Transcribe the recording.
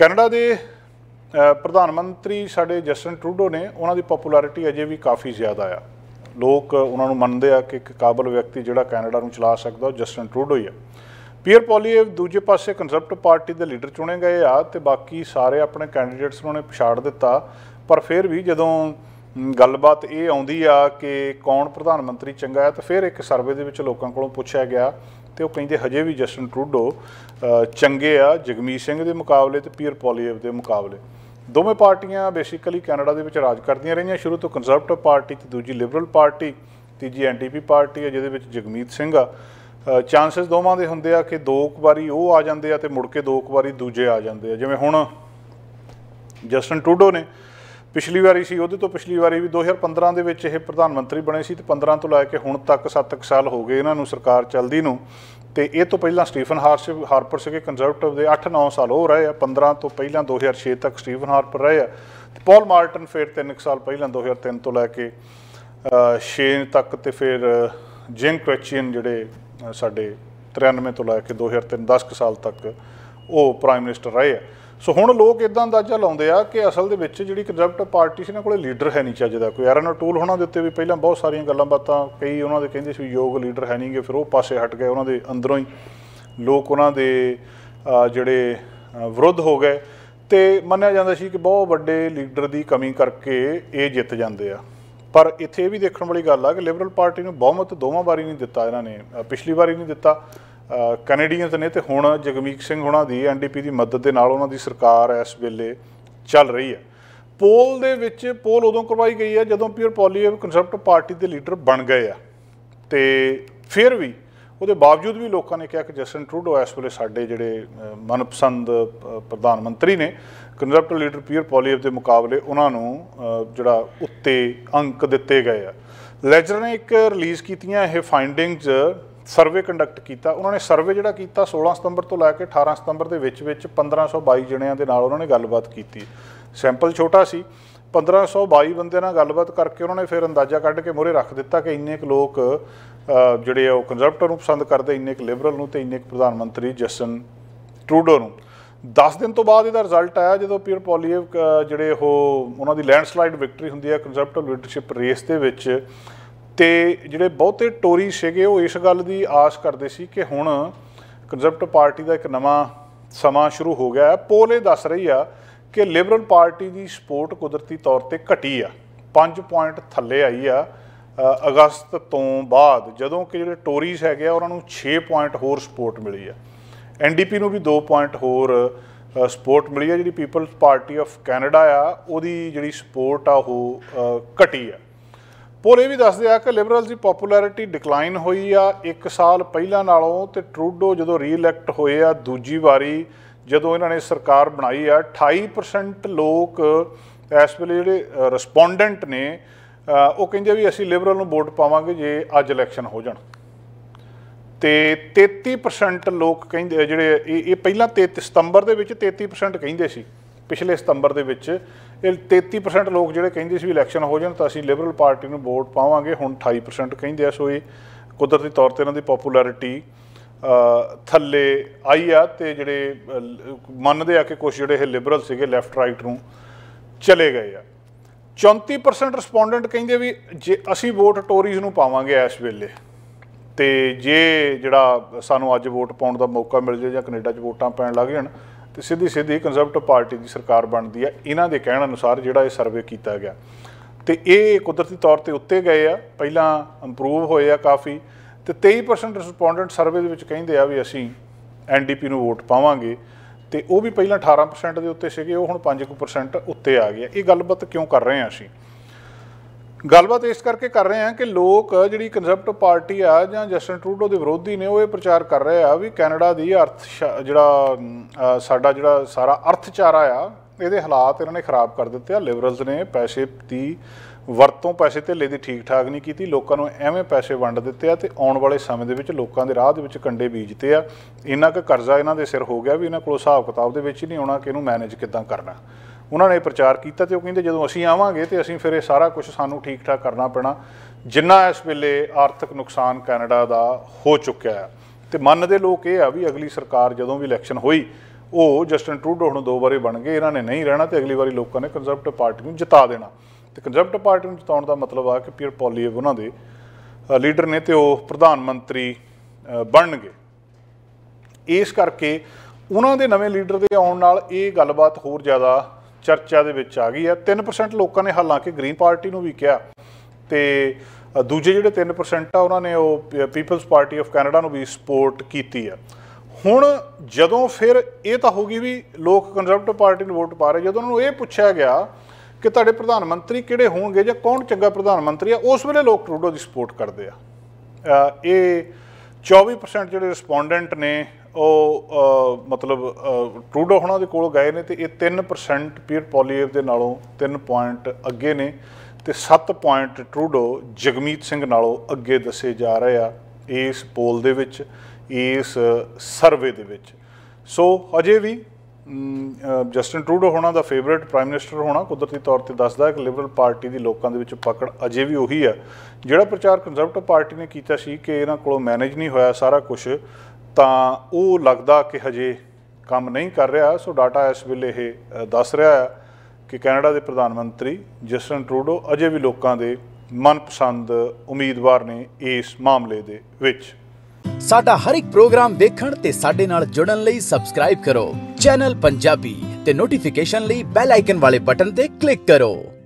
Canada ਦੇ ਪ੍ਰਧਾਨ ਮੰਤਰੀ ਸਾਡੇ ਜਸਟਨ ਟਰੂਡੋ ਨੇ ਉਹਨਾਂ ਦੀ ਪਪੂਲਾਰਿਟੀ ਅਜੇ ਵੀ ਕਾਫੀ ਜ਼ਿਆਦਾ ਆ ਲੋਕ ਉਹਨਾਂ ਨੂੰ ਮੰਨਦੇ ਆ ਕਿ ਇੱਕ ਕਾਬਲ ਵਿਅਕਤੀ ਜਿਹੜਾ ਕੈਨੇਡਾ ਨੂੰ ਚਲਾ ਸਕਦਾ ਉਹ ਜਸਟਨ ਟਰੂਡੋ ਹੀ ਆ ਪੀਅਰ ਪੋਲੀਏਵ ਦੂਜੇ ਪਾਸੇ ਕੰਜ਼ਰਵੇਟਿਵ ਪਾਰਟੀ ਦੇ ਲੀਡਰ ਚੁਣੇ ਗਏ ਆ ਤੇ ਬਾਕੀ ਸਾਰੇ ਆਪਣੇ ਕੈਂਡੀਡੇਟਸ ਉਹਨਾਂ ਨੇ ਪਛਾੜ ਦਿੱਤਾ ਪਰ ਫਿਰ ਵੀ ਜਦੋਂ ਗੱਲਬਾਤ ਇਹ ਆਉਂਦੀ ਆ ਕਿ ਕੌਣ ਪ੍ਰਧਾਨ ਮੰਤਰੀ ਚੰਗਾ ਹੈ ਤਾਂ ਫਿਰ ਇੱਕ ਸਰਵੇ ਦੇ ਵਿੱਚ ਲੋਕਾਂ ਕੋਲੋਂ ਪੁੱਛਿਆ ਗਿਆ ਤੇ ਉਹ ਕਹਿੰਦੇ ਹਜੇ ਵੀ ਜਸਟਨ ਟਰੂਡੋ ਚੰਗੇ ਆ ਜਗਮੀਤ ਸਿੰਘ ਦੇ ਮੁਕਾਬਲੇ ਤੇ ਪੀਅਰ ਪੋਲੀਵ ਦੇ ਮੁਕਾਬਲੇ ਦੋਵੇਂ ਪਾਰਟੀਆਂ ਬੇਸਿਕਲੀ ਕੈਨੇਡਾ ਦੇ ਵਿੱਚ ਰਾਜ ਕਰਦੀਆਂ ਰਹੀਆਂ ਸ਼ੁਰੂ ਤੋਂ ਕੰਜ਼ਰਵੇਟਿਵ ਪਾਰਟੀ ਤੇ ਦੂਜੀ ਲਿਬਰਲ ਪਾਰਟੀ ਤੀਜੀ ਐਨਡੀਪੀ ਪਾਰਟੀ ਹੈ ਜਿਹਦੇ ਵਿੱਚ ਜਗਮੀਤ ਸਿੰਘ ਆ ਚਾਂਸਸ ਦੋਵਾਂ ਦੇ ਹੁੰਦੇ ਆ ਕਿ ਦੋ ਕੁ ਵਾਰੀ ਉਹ ਆ ਜਾਂਦੇ ਆ ਤੇ ਮੁੜ ਕੇ ਦੋ ਕੁ ਵਾਰੀ ਦੂਜੇ ਆ ਜਾਂਦੇ ਆ ਜਿਵੇਂ ਹੁਣ ਜਸਟਨ ਟਰੂਡੋ ਨੇ ਪਿਛਲੀ ਵਾਰੀ ਸੀ ਉਹਦੇ ਤੋਂ ਪਿਛਲੀ ਵਾਰੀ ਵੀ 2015 ਦੇ ਵਿੱਚ ਇਹ ਪ੍ਰਧਾਨ ਮੰਤਰੀ ਬਣੇ ਸੀ ਤੇ 15 ਤੋਂ ਲੈ ਕੇ ਹੁਣ ਤੱਕ 7 ਸਾਲ ਹੋ ਗਏ ਇਹਨਾਂ ਨੂੰ ਸਰਕਾਰ ਚੱਲਦੀ ਨੂੰ ਤੇ ਇਹ ਤੋਂ ਪਹਿਲਾਂ ਸਟੀਫਨ ਹਾਰਸ਼ਿਪ ਹਾਰਪਰ ਸੀਗੇ ਕੰਜ਼ਰਵੇਟਿਵ ਦੇ 8-9 ਸਾਲ ਹੋ ਰਹੇ ਆ 15 ਤੋਂ ਪਹਿਲਾਂ 2006 ਤੱਕ ਸਟੀਫਨ ਹਾਰਪਰ ਰਹੇ ਆ ਤੇ ਪੌਲ ਮਾਰਟਨ ਫਿਰ 3 ਸਾਲ ਪਹਿਲਾਂ 2003 ਤੋਂ ਲੈ ਕੇ 6 ਤੱਕ ਤੇ ਫਿਰ ਜਿੰਗ ਕ੍ਰੈਚੀਅਨ ਜਿਹੜੇ ਸਾਡੇ 93 ਤੋਂ ਲੈ ਕੇ 2003 10 ਸਾਲ ਤੱਕ ਉਹ ਪ੍ਰਾਈਮ ਮਿਨਿਸਟਰ ਰਹੇ ਆ ਸੋ ਹੁਣ ਲੋਕ ਇਦਾਂ ਅੰਦਾਜ਼ਾ ਲਾਉਂਦੇ ਆ ਕਿ ਅਸਲ ਦੇ ਵਿੱਚ ਜਿਹੜੀ ਕਨਜ਼ਰਵਟਿਵ ਪਾਰਟੀ ਸੀ ਨਾ ਕੋਲੇ ਲੀਡਰ ਹੈ ਨਹੀਂ ਚੱਜ ਦਾ ਕੋਈ ਐਰਨ ਟੂਲ ਹੋਣਾ ਦੇ ਉੱਤੇ ਵੀ ਪਹਿਲਾਂ ਬਹੁਤ ਸਾਰੀਆਂ ਗੱਲਾਂ ਬਾਤਾਂ ਕਈ ਉਹਨਾਂ ਦੇ ਕਹਿੰਦੇ ਸੀ ਯੋਗ ਲੀਡਰ ਹੈ ਨਹੀਂਗੇ ਫਿਰ ਉਹ ਪਾਸੇ ਹਟ ਗਏ ਉਹਨਾਂ ਦੇ ਅੰਦਰੋਂ ਹੀ ਲੋਕ ਉਹਨਾਂ ਦੇ ਜਿਹੜੇ ਵਿਰੁੱਧ ਹੋ ਗਏ ਤੇ ਮੰਨਿਆ ਜਾਂਦਾ ਸੀ ਕਿ ਬਹੁਤ ਵੱਡੇ ਲੀਡਰ ਦੀ ਕਮੀ ਕਰਕੇ ਇਹ ਜਿੱਤ ਜਾਂਦੇ ਆ ਪਰ ਇੱਥੇ ਇਹ ਵੀ ਦੇਖਣ ਵਾਲੀ ਗੱਲ ਆ ਕਿ ਲਿਬਰਲ ਪਾਰਟੀ ਨੂੰ ਬਹੁਮਤ ਦੋਵਾਂ ਵਾਰੀ ਨਹੀਂ ਦਿੱਤਾ ਇਹਨਾਂ ਨੇ ਪਿਛਲੀ ਵਾਰੀ ਨਹੀਂ ਦਿੱਤਾ ਕੈਨੇਡੀਅਨਸ ਨੇ ਤੇ ਹੁਣ ਜਗਮੀਤ ਸਿੰਘ ਹੁਣਾਂ ਦੀ ਐਨਡੀਪੀ ਦੀ ਮਦਦ ਦੇ ਨਾਲ ਉਹਨਾਂ ਦੀ ਸਰਕਾਰ ਇਸ ਵੇਲੇ ਚੱਲ ਰਹੀ ਹੈ ਪੋਲ ਦੇ ਵਿੱਚ ਪੋਲ ਉਦੋਂ ਕਰਵਾਈ ਗਈ ਹੈ ਜਦੋਂ ਪੀਅਰ ਪੋਲੀਵ ਕਨਸੈਪਟ ਪਾਰਟੀ ਦੇ ਲੀਡਰ ਬਣ ਗਏ ਆ ਤੇ ਫਿਰ ਵੀ ਉਹਦੇ ਬਾਵਜੂਦ ਵੀ ਲੋਕਾਂ ਨੇ ਕਿਹਾ ਕਿ ਜਸਟਨ ਟਰੂਡੋ ਇਸ ਵੇਲੇ ਸਾਡੇ ਜਿਹੜੇ ਮਨਪਸੰਦ ਪ੍ਰਧਾਨ ਮੰਤਰੀ ਨੇ ਕਨਸੈਪਟ ਲੀਡਰ ਪੀਅਰ ਪੋਲੀਵ ਦੇ ਮੁਕਾਬਲੇ ਉਹਨਾਂ ਨੂੰ ਜਿਹੜਾ ਉੱਤੇ ਅੰਕ ਦਿੱਤੇ ਗਏ ਆ ਲੈਜਰ ਨੇ ਇੱਕ ਰਿਲੀਜ਼ ਕੀਤੀਆਂ ਇਹ ਫਾਈਂਡਿੰਗਸ ਸਰਵੇ ਕੰਡਕਟ ਕੀਤਾ ਉਹਨਾਂ ਨੇ ਸਰਵੇ ਜਿਹੜਾ ਕੀਤਾ 16 ਸਤੰਬਰ ਤੋਂ ਲੈ ਕੇ 18 ਸਤੰਬਰ ਦੇ ਵਿੱਚ ਵਿੱਚ 1522 ਜਣਿਆਂ ਦੇ ਨਾਲ ਉਹਨਾਂ ਨੇ ਗੱਲਬਾਤ ਕੀਤੀ ਸੈਂਪਲ ਛੋਟਾ ਸੀ 1522 ਬੰਦੇ ਨਾਲ ਗੱਲਬਾਤ ਕਰਕੇ ਉਹਨਾਂ ਨੇ ਫਿਰ ਅੰਦਾਜ਼ਾ ਕੱਢ ਕੇ ਮੋਰੇ ਰੱਖ ਦਿੱਤਾ ਕਿ ਇੰਨੇ ਕੁ ਲੋਕ ਜਿਹੜੇ ਆ ਉਹ ਕੰਜ਼ਰਵੇਟਰ ਨੂੰ ਪਸੰਦ ਕਰਦੇ ਇੰਨੇ ਕੁ ਲਿਬਰਲ ਨੂੰ ਤੇ ਇੰਨੇ ਕੁ ਪ੍ਰਧਾਨ ਮੰਤਰੀ ਜਸਨ ਟਰੂਡੋ ਨੂੰ 10 ਦਿਨ ਤੋਂ ਬਾਅਦ ਇਹਦਾ ਰਿਜ਼ਲਟ ਆਇਆ ਜਦੋਂ ਪੀਰ ਪੋਲੀਵ ਜਿਹੜੇ ਉਹ ਉਹਨਾਂ ਦੀ ਲੈਂਡਸਲਾਈਡ ਵਿਕਟਰੀ ਹੁੰਦੀ ਹੈ ਕੰਜ਼ਰਵੇਟਿਵ ਲੀਡਰਸ਼ਿਪ ਰੇਸ ਦੇ ਵਿੱਚ ਤੇ ਜਿਹੜੇ ਬਹੁਤੇ ਟੋਰੀ ਸੀਗੇ ਉਹ ਇਸ ਗੱਲ ਦੀ ਆਸ ਕਰਦੇ ਸੀ ਕਿ ਹੁਣ ਕੰਜ਼ਰਵਟ ਪਾਰਟੀ ਦਾ ਇੱਕ ਨਵਾਂ ਸਮਾਂ ਸ਼ੁਰੂ ਹੋ ਗਿਆ ਹੈ ਪੋਲ ਇਹ ਦੱਸ ਰਹੀ ਆ ਕਿ ਲਿਬਰਲ ਪਾਰਟੀ ਦੀ ਸਪੋਰਟ ਕੁਦਰਤੀ ਤੌਰ ਤੇ ਘਟੀ ਆ 5 ਪੁਆਇੰਟ ਥੱਲੇ ਆਈ ਆ ਅਗਸਤ ਤੋਂ ਬਾਅਦ ਜਦੋਂ ਕਿ ਜਿਹੜੇ ਟੋਰੀਜ਼ ਹੈਗੇ ਆ ਉਹਨਾਂ ਨੂੰ 6 ਪੁਆਇੰਟ ਹੋਰ ਸਪੋਰਟ ਮਿਲੀ ਆ ਐਨਡੀਪੀ ਨੂੰ ਵੀ 2 ਪੁਆਇੰਟ ਹੋਰ ਸਪੋਰਟ ਮਿਲੀ ਆ ਜਿਹੜੀ ਪੀਪਲਸ ਪਾਰਟੀ ਆਫ ਕੈਨੇਡਾ ਆ ਉਹਦੀ ਜਿਹੜੀ ਸਪੋਰਟ ਆ ਉਹ ਘਟੀ ਆ ਪੋਲ ਇਹ ਵੀ ਦੱਸਦੇ ਆ ਕਿ ਲਿਬਰਲਸ ਦੀ ਪਪੂਲੈਰਿਟੀ ਡਿਕਲਾਈਨ ਹੋਈ ਆ ਇੱਕ ਸਾਲ ਪਹਿਲਾਂ ਨਾਲੋਂ ਤੇ ਟਰੂਡੋ ਜਦੋਂ ਰੀਇਲੈਕਟ ਹੋਏ ਆ ਦੂਜੀ ਵਾਰੀ ਜਦੋਂ ਇਹਨਾਂ ਨੇ ਸਰਕਾਰ ਬਣਾਈ ਆ 28% ਲੋਕ ਇਸ ਵੇਲੇ ਜਿਹੜੇ ਰਿਸਪੋਂਡੈਂਟ ਨੇ ਉਹ ਕਹਿੰਦੇ ਵੀ ਅਸੀਂ ਲਿਬਰਲ ਨੂੰ ਵੋਟ ਪਾਵਾਂਗੇ ਜੇ ਅੱਜ ਇਲੈਕਸ਼ਨ ਹੋ ਜਾਣ ਤੇ 33% ਲੋਕ ਕਹਿੰਦੇ ਜਿਹੜੇ ਇਹ ਪਹਿਲਾਂ 3 ਸਤੰਬਰ ਦੇ ਵਿੱਚ 33% ਕਹਿੰਦੇ ਸੀ ਪਿਛਲੇ ਸਤੰਬਰ ਦੇ ਵਿੱਚ ਇਹ 33% ਲੋਕ ਜਿਹੜੇ ਕਹਿੰਦੇ ਸੀ ਵੀ ਇਲੈਕਸ਼ਨ ਹੋ ਜਾਣ ਤਾਂ ਅਸੀਂ ਲਿਬਰਲ ਪਾਰਟੀ ਨੂੰ ਵੋਟ ਪਾਵਾਂਗੇ ਹੁਣ 28% ਕਹਿੰਦੇ ਆ ਸੋ ਇਹ ਕੁਦਰਤੀ ਤੌਰ ਤੇ ਇਹਨਾਂ ਦੀ ਪਪੂਲੈਰਿਟੀ ਥੱਲੇ ਆਈ ਆ ਤੇ ਜਿਹੜੇ ਮੰਨਦੇ ਆ ਕਿ ਕੁਝ ਜਿਹੜੇ ਇਹ ਲਿਬਰਲ ਸੀਗੇ ਲੈਫਟ ਰਾਈਟ ਨੂੰ ਚਲੇ ਗਏ ਆ 34% ਰਿਸਪੋਂਡੈਂਟ ਕਹਿੰਦੇ ਵੀ ਜੇ ਅਸੀਂ ਵੋਟ ਟੋਰੀਜ਼ ਨੂੰ ਪਾਵਾਂਗੇ ਇਸ ਵੇਲੇ ਤੇ ਜੇ ਜਿਹੜਾ ਸਾਨੂੰ ਅੱਜ ਵੋਟ ਪਾਉਣ ਦਾ ਮੌਕਾ ਮਿਲ ਜੇ ਜਾਂ ਕੈਨੇਡਾ 'ਚ ਵੋਟਾਂ ਪੈਣ ਲੱਗ ਜਾਣ ਤੇ ਸਿੱਧੀ ਸਿੱਧੀ ਕੰਜ਼ਰਵੇਟਿਵ ਪਾਰਟੀ ਦੀ ਸਰਕਾਰ ਬਣਦੀ ਹੈ ਇਹਨਾਂ ਦੇ ਕਹਿਣ ਅਨੁਸਾਰ ਜਿਹੜਾ ਇਹ ਸਰਵੇ ਕੀਤਾ ਗਿਆ ਤੇ ਇਹ ਕੁਦਰਤੀ ਤੌਰ ਤੇ ਉੱਤੇ ਗਏ ਆ ਪਹਿਲਾਂ ਇੰਪਰੂਵ ਹੋਏ ਆ ਕਾਫੀ ਤੇ 23% ਰਿਸਪੋਂਡੈਂਟ ਸਰਵੇ ਦੇ ਵਿੱਚ ਕਹਿੰਦੇ ਆ ਵੀ ਅਸੀਂ ਐਨਡੀਪੀ ਨੂੰ ਵੋਟ ਪਾਵਾਂਗੇ ਤੇ ਉਹ ਵੀ ਪਹਿਲਾਂ 18% ਦੇ ਉੱਤੇ ਸੀਗੇ ਉਹ ਹੁਣ 5% ਉੱਤੇ ਆ ਗਿਆ ਇਹ ਗੱਲਬਾਤ ਕਿਉਂ ਕਰ ਰਹੇ ਆ ਅਸੀਂ ਗੱਲਬਾਤ ਇਸ ਕਰਕੇ ਕਰ ਰਹੇ ਹਾਂ ਕਿ ਲੋਕ ਜਿਹੜੀ ਕਨਸੈਪਟ ਪਾਰਟੀ ਆ ਜਾਂ ਜਸਟਨ ਟਰੂਡੋ ਦੇ ਵਿਰੋਧੀ ਨੇ ਉਹ ਇਹ ਪ੍ਰਚਾਰ ਕਰ ਰਹੇ ਆ ਵੀ ਕੈਨੇਡਾ ਦੀ ਅਰਥ ਜਿਹੜਾ ਸਾਡਾ ਜਿਹੜਾ ਸਾਰਾ ਅਰਥਚਾਰਾ ਆ ਇਹਦੇ ਹਾਲਾਤ ਇਹਨਾਂ ਨੇ ਖਰਾਬ ਕਰ ਦਿੱਤੇ ਆ ਲਿਬਰਲਸ ਨੇ ਪੈਸੇ ਦੀ ਵਰਤੋਂ ਪੈਸੇ ਧੇਲੇ ਦੀ ਠੀਕ ਠਾਕ ਨਹੀਂ ਕੀਤੀ ਲੋਕਾਂ ਨੂੰ ਐਵੇਂ ਪੈਸੇ ਵੰਡ ਦਿੱਤੇ ਆ ਤੇ ਆਉਣ ਵਾਲੇ ਸਮੇਂ ਦੇ ਵਿੱਚ ਲੋਕਾਂ ਦੇ ਰਾਹ ਦੇ ਵਿੱਚ ਕੰਡੇ ਬੀਜਤੇ ਆ ਇੰਨਾ ਕ ਕਰਜ਼ਾ ਇਹਨਾਂ ਦੇ ਸਿਰ ਹੋ ਗਿਆ ਵੀ ਇਹਨਾਂ ਕੋਲ ਹਿਸਾਬ ਕਿਤਾਬ ਦੇ ਵਿੱਚ ਹੀ ਨਹੀਂ ਆਉਣਾ ਕਿ ਇਹਨੂੰ ਮੈਨੇਜ ਕਿੱਦਾਂ ਕਰਨਾ ਉਹਨਾਂ ਨੇ ਪ੍ਰਚਾਰ ਕੀਤਾ ਤੇ ਉਹ ਕਹਿੰਦੇ ਜਦੋਂ ਅਸੀਂ ਆਵਾਂਗੇ ਤੇ ਅਸੀਂ ਫਿਰ ਇਹ ਸਾਰਾ ਕੁਝ ਸਾਨੂੰ ਠੀਕ ਠਾਕ ਕਰਨਾ ਪੈਣਾ ਜਿੰਨਾ ਇਸ ਵੇਲੇ ਆਰਥਿਕ ਨੁਕਸਾਨ ਕੈਨੇਡਾ ਦਾ ਹੋ ਚੁੱਕਿਆ ਹੈ ਤੇ ਮੰਨਦੇ ਲੋਕ ਇਹ ਆ ਵੀ ਅਗਲੀ ਸਰਕਾਰ ਜਦੋਂ ਵੀ ਇਲੈਕਸ਼ਨ ਹੋਈ ਉਹ ਜਸਟਨ ਟਰੂਡੋ ਹੁਣ ਦੋ ਵਾਰੇ ਬਣ ਗਏ ਇਹਨਾਂ ਨੇ ਨਹੀਂ ਰਹਿਣਾ ਤੇ ਅਗਲੀ ਵਾਰੀ ਲੋਕਾਂ ਨੇ ਕੰਜ਼ਰਵੇਟਿਵ ਪਾਰਟੀ ਨੂੰ ਜਿਤਾ ਦੇਣਾ ਤੇ ਕੰਜ਼ਰਵੇਟਿਵ ਪਾਰਟੀ ਨੂੰ ਜਿਤਾਉਣ ਦਾ ਮਤਲਬ ਆ ਕਿ ਪੀਅਰ ਪੋਲੀਵ ਉਹਨਾਂ ਦੇ ਲੀਡਰ ਨੇ ਤੇ ਉਹ ਪ੍ਰਧਾਨ ਮੰਤਰੀ ਬਣਨਗੇ ਇਸ ਕਰਕੇ ਉਹਨਾਂ ਦੇ ਨਵੇਂ ਲੀਡਰ ਦੇ ਆਉਣ ਨਾਲ ਇਹ ਗੱਲਬਾਤ ਹੋਰ ਜ਼ਿਆਦਾ ਚਰਚਾ ਦੇ ਵਿੱਚ ਆ ਗਈ ਹੈ 3% ਲੋਕਾਂ ਨੇ ਹਾਲਾਂਕਿ ਗ੍ਰੀਨ ਪਾਰਟੀ ਨੂੰ ਵੀ ਕਿਹਾ ਤੇ ਦੂਜੇ ਜਿਹੜੇ 3% ਆ ਉਹਨਾਂ ਨੇ ਉਹ ਪੀਪਲਸ ਪਾਰਟੀ ਆਫ ਕੈਨੇਡਾ ਨੂੰ ਵੀ ਸਪੋਰਟ ਕੀਤੀ ਹੈ ਹੁਣ ਜਦੋਂ ਫਿਰ ਇਹ ਤਾਂ ਹੋ ਗਈ ਵੀ ਲੋਕ ਕੰਜ਼ਰਵੇਟਿਵ ਪਾਰਟੀ ਨੂੰ ਵੋਟ ਪਾ ਰਹੇ ਜਦੋਂ ਉਹਨਾਂ ਨੂੰ ਇਹ ਪੁੱਛਿਆ ਗਿਆ ਕਿ ਤੁਹਾਡੇ ਪ੍ਰਧਾਨ ਮੰਤਰੀ ਕਿਹੜੇ ਹੋਣਗੇ ਜਾਂ ਕੌਣ ਚੰਗਾ ਪ੍ਰਧਾਨ ਮੰਤਰੀ ਆ ਉਸ ਵੇਲੇ ਲੋਕ ਟਰੂਡੋ ਦੀ ਸਪੋਰਟ ਕਰਦੇ ਆ ਇਹ 24% ਜਿਹੜੇ ਰਿਸਪੋਂਡੈਂਟ ਨੇ ਉਹ ਮਤਲਬ ਟਰੂਡੋ ਹੁਣਾਂ ਦੇ ਕੋਲ ਗਏ ਨੇ ਤੇ ਇਹ 3% ਪੀਅਰ ਪੋਲੀਵ ਦੇ ਨਾਲੋਂ 3 ਪੁਆਇੰਟ ਅੱਗੇ ਨੇ ਤੇ 7 ਪੁਆਇੰਟ ਟਰੂਡੋ ਜਗਮੀਤ ਸਿੰਘ ਨਾਲੋਂ ਅੱਗੇ ਦੱਸੇ ਜਾ ਰਹੇ ਆ ਇਸ ਪੋਲ ਦੇ ਵਿੱਚ ਇਸ ਸਰਵੇ ਦੇ ਵਿੱਚ ਸੋ ਅਜੇ ਵੀ ਜਸਟਨ ਟਰੂਡੋ ਹੁਣਾਂ ਦਾ ਫੇਵਰਿਟ ਪ੍ਰਾਈਮ ਮਿਨਿਸਟਰ ਹੋਣਾ ਕੁਦਰਤੀ ਤੌਰ ਤੇ ਦੱਸਦਾ ਹੈ ਕਿ ਲਿਬਰਲ ਪਾਰਟੀ ਦੀ ਲੋਕਾਂ ਦੇ ਵਿੱਚ ਪਕੜ ਅਜੇ ਵੀ ਉਹੀ ਹੈ ਜਿਹੜਾ ਪ੍ਰਚਾਰ ਕੰਜ਼ਰਵੇਟਿਵ ਪਾਰਟੀ ਨੇ ਕੀਤਾ ਸੀ ਕਿ ਇਹਨਾਂ ਕੋਲੋਂ ਮੈਨੇਜ ਨਹੀਂ ਹੋਇਆ ਸਾਰਾ ਕੁਝ ਤਾਂ ਉਹ ਲੱਗਦਾ ਕਿ ਹਜੇ ਕੰਮ ਨਹੀਂ ਕਰ ਰਿਹਾ ਸੋ ਡਾਟਾ ਇਸ ਵੇਲੇ ਇਹ ਦੱਸ ਰਿਹਾ ਹੈ ਕਿ ਕੈਨੇਡਾ ਦੇ ਪ੍ਰਧਾਨ ਮੰਤਰੀ ਜਸਟਨ ਟਰੂਡੋ ਅਜੇ ਵੀ ਲੋਕਾਂ ਦੇ ਮਨਪਸੰਦ ਉਮੀਦਵਾਰ ਨੇ ਇਸ ਮਾਮਲੇ ਦੇ ਵਿੱਚ ਸਾਡਾ ਹਰ ਇੱਕ ਪ੍ਰੋਗਰਾਮ ਵੇਖਣ ਤੇ ਸਾਡੇ ਨਾਲ ਜੁੜਨ ਲਈ ਸਬਸਕ੍ਰਾਈਬ ਕਰੋ ਚੈਨਲ ਪੰਜਾਬੀ ਤੇ ਨੋਟੀਫਿਕੇਸ਼ਨ ਲਈ ਬੈਲ ਆਈਕਨ ਵਾਲੇ ਬਟਨ ਤੇ ਕਲਿੱਕ ਕਰੋ